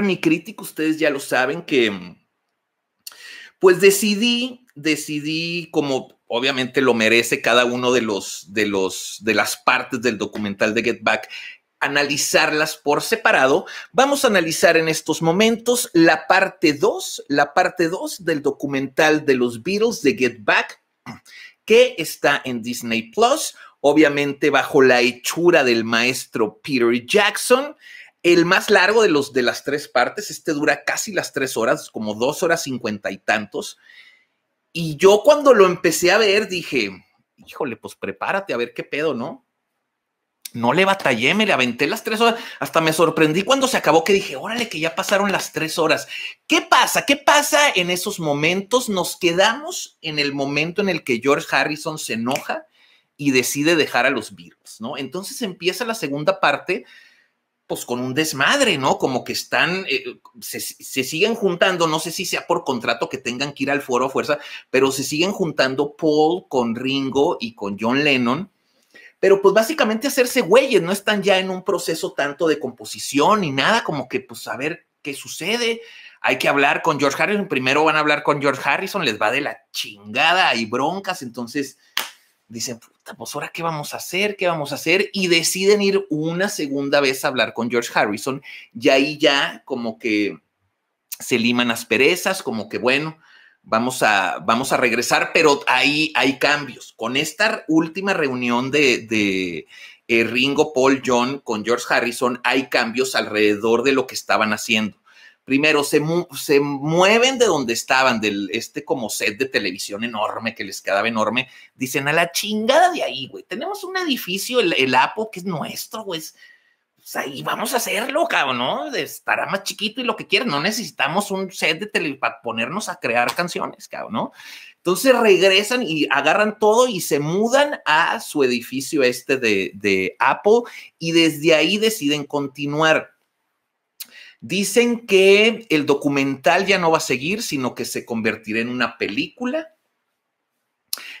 mi crítico, ustedes ya lo saben que mm, pues decidí, decidí como obviamente lo merece cada uno de los de los de las partes del documental de Get Back analizarlas por separado. Vamos a analizar en estos momentos la parte 2, la parte 2 del documental de los Beatles de Get Back que está en Disney Plus, obviamente bajo la hechura del maestro Peter Jackson. El más largo de, los, de las tres partes, este dura casi las tres horas, como dos horas cincuenta y tantos. Y yo cuando lo empecé a ver dije, híjole, pues prepárate a ver qué pedo, ¿no? No le batallé, me le aventé las tres horas. Hasta me sorprendí cuando se acabó que dije, órale, que ya pasaron las tres horas. ¿Qué pasa? ¿Qué pasa en esos momentos? Nos quedamos en el momento en el que George Harrison se enoja y decide dejar a los Beatles, ¿no? Entonces empieza la segunda parte pues, con un desmadre, ¿no? Como que están, eh, se, se, siguen juntando, no sé si sea por contrato que tengan que ir al foro a fuerza, pero se siguen juntando Paul con Ringo y con John Lennon, pero pues básicamente hacerse güeyes, no están ya en un proceso tanto de composición ni nada, como que pues a ver qué sucede, hay que hablar con George Harrison, primero van a hablar con George Harrison, les va de la chingada, hay broncas, entonces dicen, puta, pues ahora qué vamos a hacer, qué vamos a hacer, y deciden ir una segunda vez a hablar con George Harrison, y ahí ya como que se liman las perezas, como que bueno, vamos a, vamos a regresar, pero ahí hay cambios. Con esta última reunión de, eh, Ringo, Paul, John con George Harrison, hay cambios alrededor de lo que estaban haciendo primero se, se mueven de donde estaban, del este como set de televisión enorme que les quedaba enorme, dicen a la chingada de ahí, güey, tenemos un edificio, el, el APO, que es nuestro, güey, pues ahí vamos a hacerlo, cabrón, ¿no? Estará más chiquito y lo que quieran, no necesitamos un set de televisión para ponernos a crear canciones, cabrón, ¿no? Entonces regresan y agarran todo y se mudan a su edificio este de, de Apple y desde ahí deciden continuar. Dicen que el documental ya no va a seguir, sino que se convertirá en una película.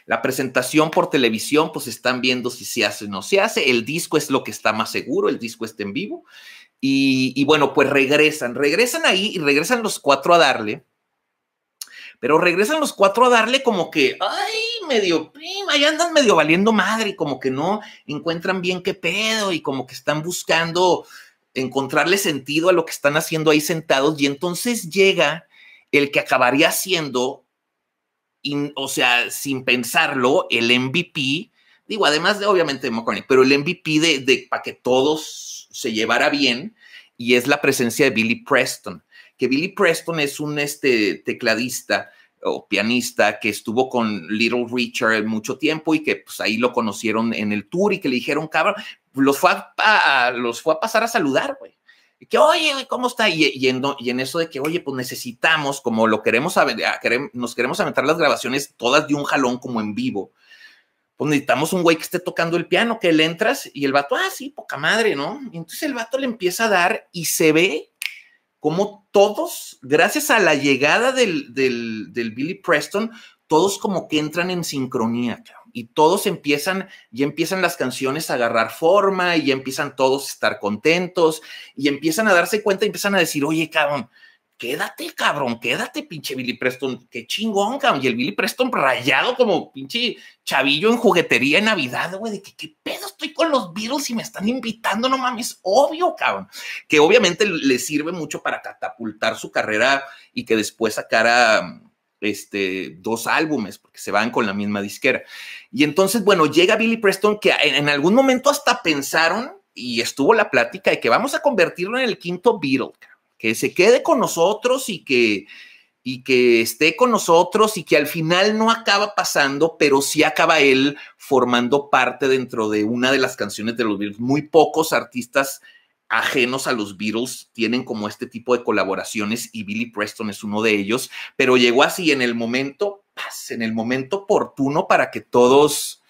La presentación por televisión, pues están viendo si se hace o no se hace. El disco es lo que está más seguro, el disco está en vivo. Y, bueno, pues regresan, regresan ahí y regresan los cuatro a darle. Pero regresan los cuatro a darle como que, ay, medio prima, ya andan medio valiendo madre, como que no encuentran bien qué pedo y como que están buscando encontrarle sentido a lo que están haciendo ahí sentados y entonces llega el que acabaría siendo, o sea, sin pensarlo, el MVP, digo, además de obviamente de McCormick, pero el MVP de, para que todos se llevara bien y es la presencia de Billy Preston, que Billy Preston es un este, tecladista o pianista que estuvo con Little Richard mucho tiempo y que pues ahí lo conocieron en el tour y que le dijeron, cabrón, los fue a, los fue a pasar a saludar, güey. Que, oye, ¿cómo está? Y, y, en, y, en, eso de que, oye, pues necesitamos, como lo queremos, a, nos queremos aventar las grabaciones todas de un jalón como en vivo. Pues necesitamos un güey que esté tocando el piano, que le entras y el vato, ah, sí, poca madre, ¿no? Y entonces el vato le empieza a dar y se ve como todos, gracias a la llegada del, Billy Preston, todos como que entran en sincronía, y todos empiezan, ya empiezan las canciones a agarrar forma y ya empiezan todos a estar contentos y empiezan a darse cuenta y empiezan a decir, oye, cabrón, quédate, cabrón, quédate, pinche Billy Preston, qué chingón, cabrón. Y el Billy Preston rayado como pinche chavillo en juguetería en Navidad, güey, de que qué pedo estoy con los Beatles y me están invitando, no mames, obvio, cabrón. Que obviamente le sirve mucho para catapultar su carrera y que después sacara este, dos álbumes, porque se van con la misma disquera. Y entonces, bueno, llega Billy Preston, que en, algún momento hasta pensaron y estuvo la plática de que vamos a convertirlo en el quinto Beatles, que se quede con nosotros y que, y que esté con nosotros y que al final no acaba pasando, pero sí acaba él formando parte dentro de una de las canciones de los Beatles. Muy pocos artistas ajenos a los Beatles tienen como este tipo de colaboraciones y Billy Preston es uno de ellos, pero llegó así en el momento, en el momento oportuno para que todos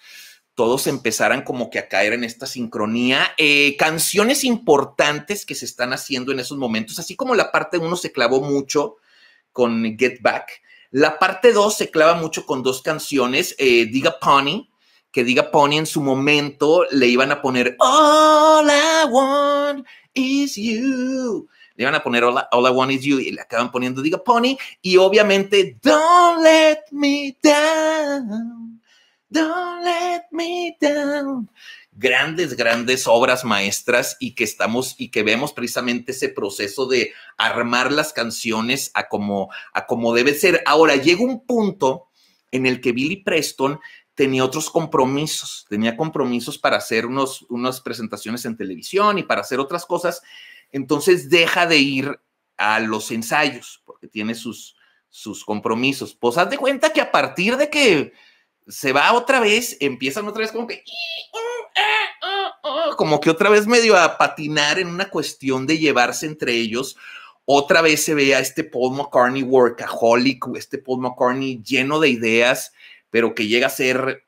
todos empezaran como que a caer en esta sincronía. Eh, canciones importantes que se están haciendo en esos momentos, así como la parte uno se clavó mucho con Get Back, la parte dos se clava mucho con dos canciones, eh, Diga Pony, que Diga Pony en su momento le iban a poner All I Want Is You. Le iban a poner All I, Want Is You y le acaban poniendo Diga Pony y obviamente Don't Let Me Down. Don't let me down. Grandes, grandes obras maestras y que estamos y que vemos precisamente ese proceso de armar las canciones a como, a como debe ser. Ahora llega un punto en el que Billy Preston tenía otros compromisos, tenía compromisos para hacer unos, unas presentaciones en televisión y para hacer otras cosas, entonces deja de ir a los ensayos porque tiene sus, sus compromisos. Pues haz de cuenta que a partir de que se va otra vez, empiezan otra vez como que, como que otra vez medio a patinar en una cuestión de llevarse entre ellos. Otra vez se ve a este Paul McCartney workaholic, este Paul McCartney lleno de ideas, pero que llega a ser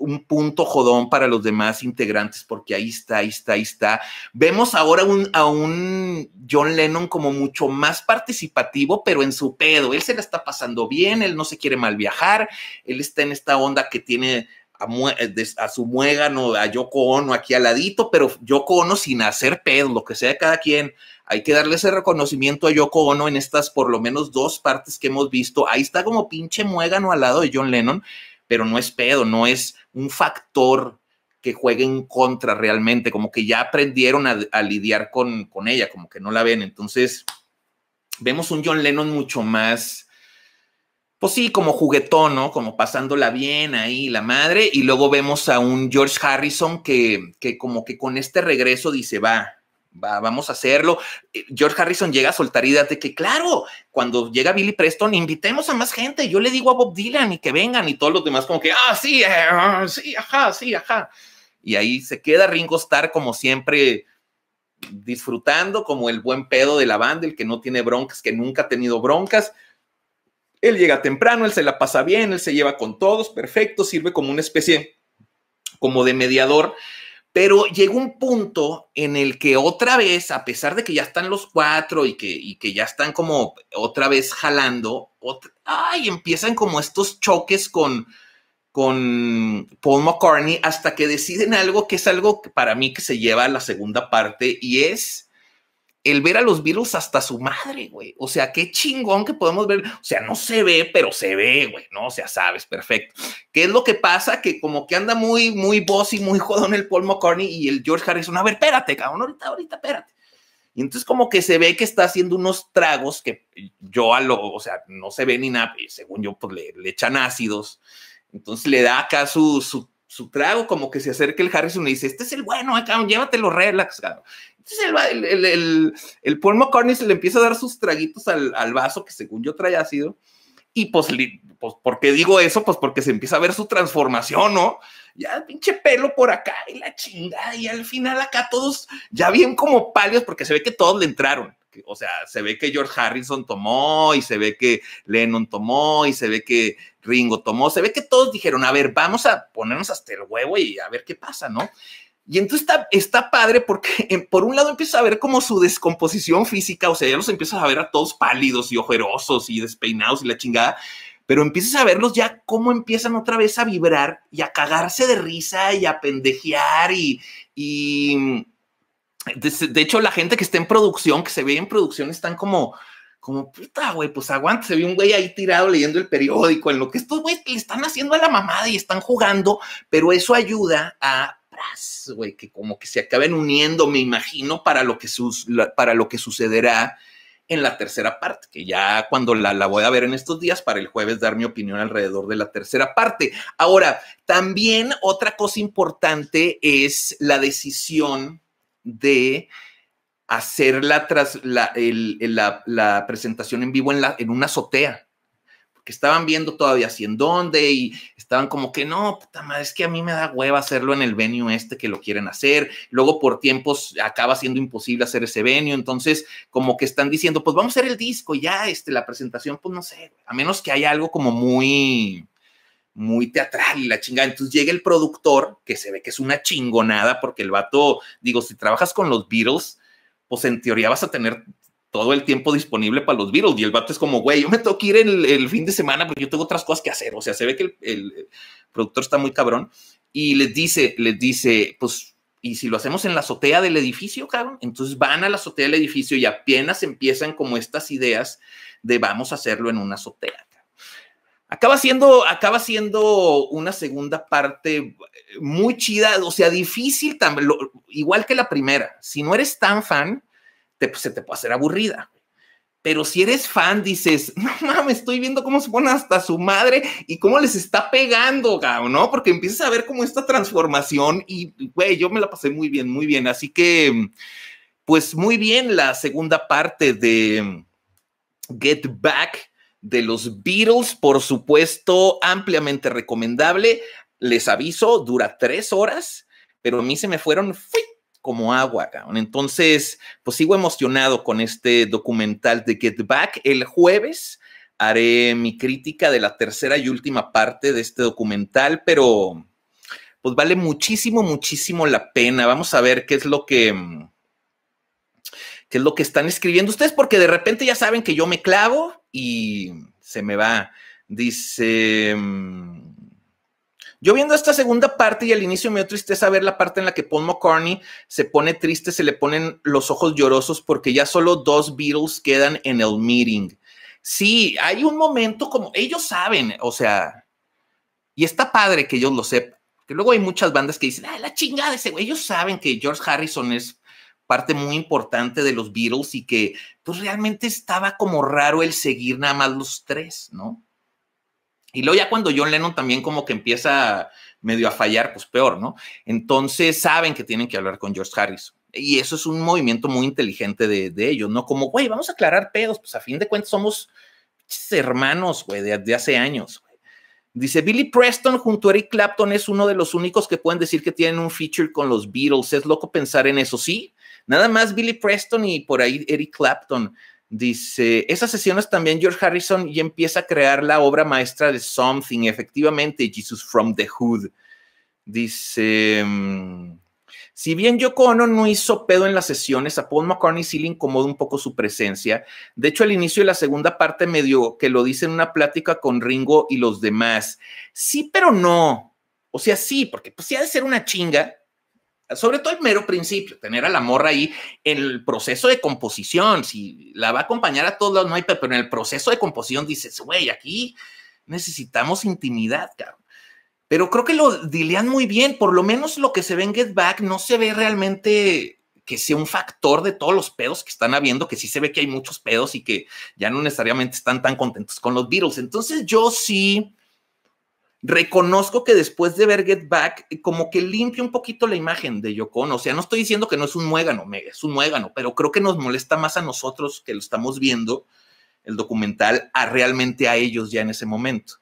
un punto jodón para los demás integrantes, porque ahí está, ahí está, ahí está. Vemos ahora un, a un John Lennon como mucho más participativo, pero en su pedo. Él se la está pasando bien, él no se quiere mal viajar, él está en esta onda que tiene a, eh, a, su muégano, a Yoko Ono aquí al ladito, pero Yoko Ono sin hacer pedo, lo que sea de cada quien. Hay que darle ese reconocimiento a Yoko Ono en estas por lo menos dos partes que hemos visto. Ahí está como pinche muégano al lado de John Lennon, pero no es pedo, no es un factor que juegue en contra realmente, como que ya aprendieron a, lidiar con, ella, como que no la ven. Entonces, vemos un John Lennon mucho más, pues sí, como juguetón, ¿no? Como pasándola bien ahí, la madre, y luego vemos a un George Harrison que, que como que con este regreso dice, va, vamos a hacerlo. Eh, George Harrison llega a soltar ideas de que, claro, cuando llega Billy Preston, invitemos a más gente. Yo le digo a Bob Dylan y que vengan y todos los demás como que, ah, sí, eh, ah, sí, ajá, sí, ajá. Y ahí se queda Ringo Starr como siempre disfrutando como el buen pedo de la banda, el que no tiene broncas, que nunca ha tenido broncas. Él llega temprano, él se la pasa bien, él se lleva con todos, perfecto, sirve como una especie como de mediador pero llegó un punto en el que otra vez, a pesar de que ya están los cuatro y que, que ya están como otra vez jalando, ay, empiezan como estos choques con, con Paul McCartney hasta que deciden algo que es algo para mí que se lleva a la segunda parte y es el ver a los virus hasta su madre, güey. O sea, qué chingón que podemos ver. O sea, no se ve, pero se ve, güey, ¿no? O sea, sabes, perfecto. ¿Qué es lo que pasa? Que como que anda muy, muy bossy, y muy jodón el Paul McCartney y el George Harrison. A ver, espérate, cabrón, ahorita, ahorita, espérate. Y entonces como que se ve que está haciendo unos tragos que yo a lo, o sea, no se ve ni nada, según yo, pues le, echan ácidos. Entonces le da acá su, su, trago, como que se acerca el Harrison y dice, este es el bueno, eh, acá, llévatelo relax, cabrón. Entonces el, el, Paul McCartney se le empieza a dar sus traguitos al, vaso que según yo trae ácido. Y pues, pues, ¿por qué digo eso? Pues porque se empieza a ver su transformación, ¿no? Ya pinche pelo por acá y la chinga, Y al final acá todos ya bien como palios porque se ve que todos le entraron. O sea, se ve que George Harrison tomó y se ve que Lennon tomó y se ve que Ringo tomó. Se ve que todos dijeron, a ver, vamos a ponernos hasta el huevo y a ver qué pasa, ¿no? Y entonces está, está padre porque em, por un lado empiezas a ver como su descomposición física, o sea, ya los empiezas a ver a todos pálidos y ojerosos y despeinados y la chingada, pero empiezas a verlos ya cómo empiezan otra vez a vibrar y a cagarse de risa y a pendejear y, de, hecho, la gente que está en producción, que se ve en producción, están como, como puta, güey, pues aguanta. Se ve un güey ahí tirado leyendo el periódico, en lo que estos güeyes le están haciendo a la mamada y están jugando, pero eso ayuda a que como que se acaben uniendo, me imagino, para lo que, sus, para lo que sucederá en la tercera parte, que ya cuando la, voy a ver en estos días, para el jueves dar mi opinión alrededor de la tercera parte. Ahora, también otra cosa importante es la decisión de hacer la, tras, la, la presentación en vivo en, en una azotea estaban viendo todavía si en dónde y estaban como que no, puta madre, es que a mí me da hueva hacerlo en el venue este que lo quieren hacer. Luego por tiempos acaba siendo imposible hacer ese venue, entonces como que están diciendo, pues vamos a hacer el disco ya, este la presentación, pues no sé, a menos que haya algo como muy muy teatral y la chingada. Entonces llega el productor, que se ve que es una chingonada, porque el vato, digo, si trabajas con los Beatles, pues en teoría vas a tener todo el tiempo disponible para los Beatles. Y el vato es como, güey, yo me tengo que ir el, el, fin de semana porque yo tengo otras cosas que hacer. O sea, se ve que el, el, productor está muy cabrón. Y les dice, les dice, pues, y si lo hacemos en la azotea del edificio, cabrón. Entonces van a la azotea del edificio y apenas empiezan como estas ideas de vamos a hacerlo en una azotea. Acaba siendo, acaba siendo una segunda parte eh, muy chida, o sea, difícil, igual que la primera. Si no eres tan fan, pues, se te puede hacer aburrida. Pero si eres fan, dices, no mames, estoy viendo cómo se pone hasta su madre y cómo les está pegando, ¿no? Porque empiezas a ver como esta transformación y, güey, yo me la pasé muy bien, muy bien. Así que, pues muy bien la segunda parte de mm, Get Back de los Beatles, por supuesto, ampliamente recomendable. Les aviso, dura tres horas, pero a mí se me fueron, como agua, Entonces, pues sigo emocionado con este documental de Get Back. El jueves haré mi crítica de la tercera y última parte de este documental, pero pues vale muchísimo, muchísimo la pena. Vamos a ver qué es lo que mm, qué es lo que están escribiendo ustedes, porque de repente ya saben que yo me clavo y se me va. Dice mm, yo viendo esta segunda parte y al inicio me dio tristeza ver la parte en la que Paul McCartney se pone triste, se le ponen los ojos llorosos porque ya solo dos Beatles quedan en el meeting. Sí, hay un momento como ellos saben, o sea, y está padre que ellos lo sepan. Que luego hay muchas bandas que dicen, ah, la chingada ese güey. Ellos saben que George Harrison es parte muy importante de los Beatles y que pues realmente estaba como raro el seguir nada más los tres, ¿no? Y luego ya cuando John Lennon también como que empieza medio a fallar, pues peor, ¿no? Entonces saben que tienen que hablar con George Harris. Y eso es un movimiento muy inteligente de, ellos, ¿no? Como, güey, vamos a aclarar pedos, pues a fin de cuentas somos hermanos, güey, de, hace años. Dice, Billy Preston junto a Eric Clapton es uno de los únicos que pueden decir que tienen un feature con los Beatles. Es loco pensar en eso, sí. Nada más Billy Preston y por ahí Eric Clapton. Dice, esas sesiones también George Harrison y empieza a crear la obra maestra de Something, efectivamente, Jesus from the Hood. Dice, mm, si bien Yoko Ono no hizo pedo en las sesiones, a Paul McCartney sí le incomoda un poco su presencia. De hecho, al inicio de la segunda parte me dio que lo dice en una plática con Ringo y los demás. Sí, pero no. O sea, sí, porque pues ha de ser una chinga sobre todo el mero principio, tener a la morra ahí en el proceso de composición, si la va a acompañar a todos lados, no hay, pero en el proceso de composición dices, güey, aquí necesitamos intimidad, cabrón. Pero creo que lo dilean muy bien, por lo menos lo que se ve en Get Back no se ve realmente que sea un factor de todos los pedos que están habiendo, que sí se ve que hay muchos pedos y que ya no necesariamente están tan contentos con los Beatles. Entonces yo sí reconozco que después de ver Get Back, eh, como que limpia un poquito la imagen de Yoko O sea, no estoy diciendo que no es un muégano, es un muégano, pero creo que nos molesta más a nosotros que lo estamos viendo, el documental, a realmente a ellos ya en ese momento.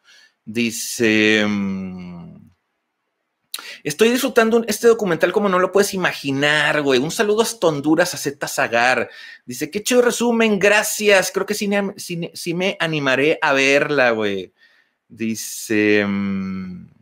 Dice... Mm, estoy disfrutando este documental como no lo puedes imaginar, güey. Un saludo a Honduras a Z Zagar. Dice, qué chido resumen, gracias. Creo que sí me animaré a verla, güey. Dice. Mm,